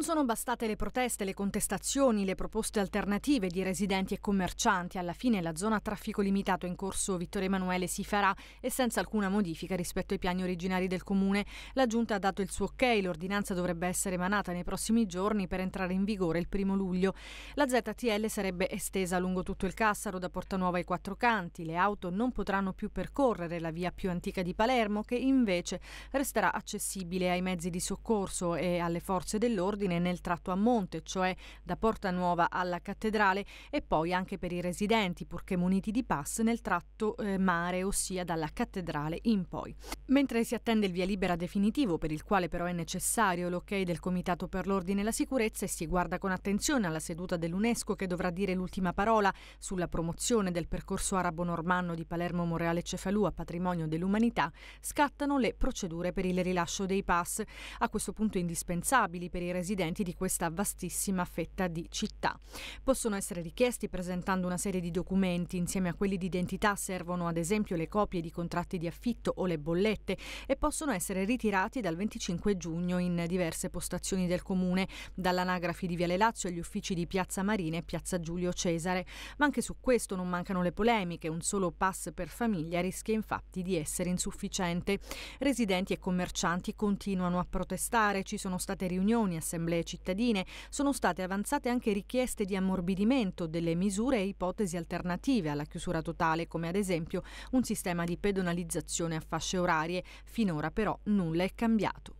Non sono bastate le proteste, le contestazioni, le proposte alternative di residenti e commercianti. Alla fine la zona a traffico limitato in corso Vittorio Emanuele si farà e senza alcuna modifica rispetto ai piani originari del comune. La giunta ha dato il suo ok, l'ordinanza dovrebbe essere emanata nei prossimi giorni per entrare in vigore il primo luglio. La ZTL sarebbe estesa lungo tutto il Cassaro da Porta Nuova ai Quattro Canti. Le auto non potranno più percorrere la via più antica di Palermo che invece resterà accessibile ai mezzi di soccorso e alle forze dell'ordine macchine nel tratto a monte, cioè da Porta Nuova alla Cattedrale, e poi anche per i residenti, purché muniti di pass, nel tratto eh, mare, ossia dalla Cattedrale in poi. Mentre si attende il via libera definitivo, per il quale però è necessario l'ok del Comitato per l'Ordine e la Sicurezza, e si guarda con attenzione alla seduta dell'UNESCO che dovrà dire l'ultima parola sulla promozione del percorso arabo-normanno di Palermo, Moreale e Cefalù a patrimonio dell'umanità, scattano le procedure per il rilascio dei pass, a questo punto indispensabili per i residenti residenti di questa vastissima fetta di città. Possono essere richiesti presentando una serie di documenti, insieme a quelli di identità servono ad esempio le copie di contratti di affitto o le bollette e possono essere ritirati dal 25 giugno in diverse postazioni del comune, dall'anagrafi di Viale Lazio agli uffici di Piazza Marina e Piazza Giulio Cesare. Ma anche su questo non mancano le polemiche, un solo pass per famiglia rischia infatti di essere insufficiente. Residenti e commercianti continuano a protestare, ci sono state riunioni, assemblee assemblee cittadine, sono state avanzate anche richieste di ammorbidimento delle misure e ipotesi alternative alla chiusura totale, come ad esempio un sistema di pedonalizzazione a fasce orarie. Finora però nulla è cambiato.